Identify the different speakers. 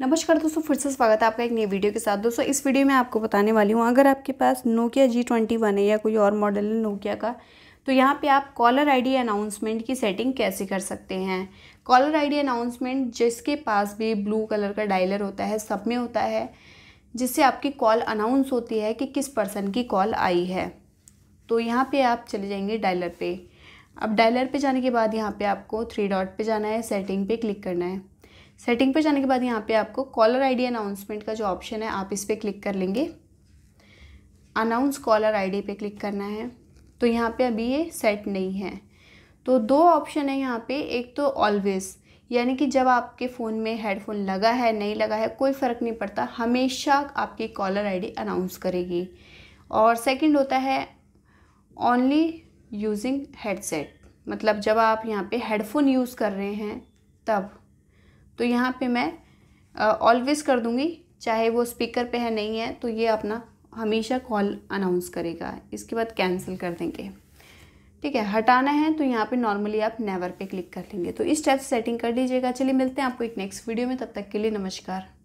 Speaker 1: नमस्कार दोस्तों फिर से स्वागत है आपका एक नई वीडियो के साथ दोस्तों इस वीडियो में आपको बताने वाली हूँ अगर आपके पास नोकिया जी ट्वेंटी वन है या कोई और मॉडल है नोकिया का तो यहाँ पे आप कॉलर आईडी अनाउंसमेंट की सेटिंग कैसे कर सकते हैं कॉलर आईडी अनाउंसमेंट जिसके पास भी ब्लू कलर का डायलर होता है सब में होता है जिससे आपकी कॉल अनाउंस होती है कि किस पर्सन की कॉल आई है तो यहाँ पर आप चले जाएंगे डायलर पर अब डायलर पर जाने के बाद यहाँ पर आपको थ्री डॉट पर जाना है सेटिंग पर क्लिक करना है सेटिंग पर जाने के बाद यहाँ पे आपको कॉलर डी अनाउंसमेंट का जो ऑप्शन है आप इस पर क्लिक कर लेंगे अनाउंस कॉलर डी पर क्लिक करना है तो यहाँ पे अभी ये सेट नहीं है तो दो ऑप्शन है यहाँ पे एक तो ऑलवेज़ यानी कि जब आपके फ़ोन में हेडफोन लगा है नहीं लगा है कोई फ़र्क नहीं पड़ता हमेशा आपकी कॉलर आईडी अनाउंस करेगी और सेकंड होता है ओनली यूजिंग हेडसेट मतलब जब आप यहाँ पे हेडफोन यूज़ कर रहे हैं तब तो यहाँ पे मैं ऑलवेज़ कर दूँगी चाहे वो स्पीकर पे है नहीं है तो ये अपना हमेशा कॉल अनाउंस करेगा इसके बाद कैंसिल कर देंगे ठीक है हटाना है तो यहाँ पे नॉर्मली आप नेवर पे क्लिक कर लेंगे तो इस टाइप सेटिंग कर लीजिएगा चलिए मिलते हैं आपको एक नेक्स्ट वीडियो में तब तक के लिए नमस्कार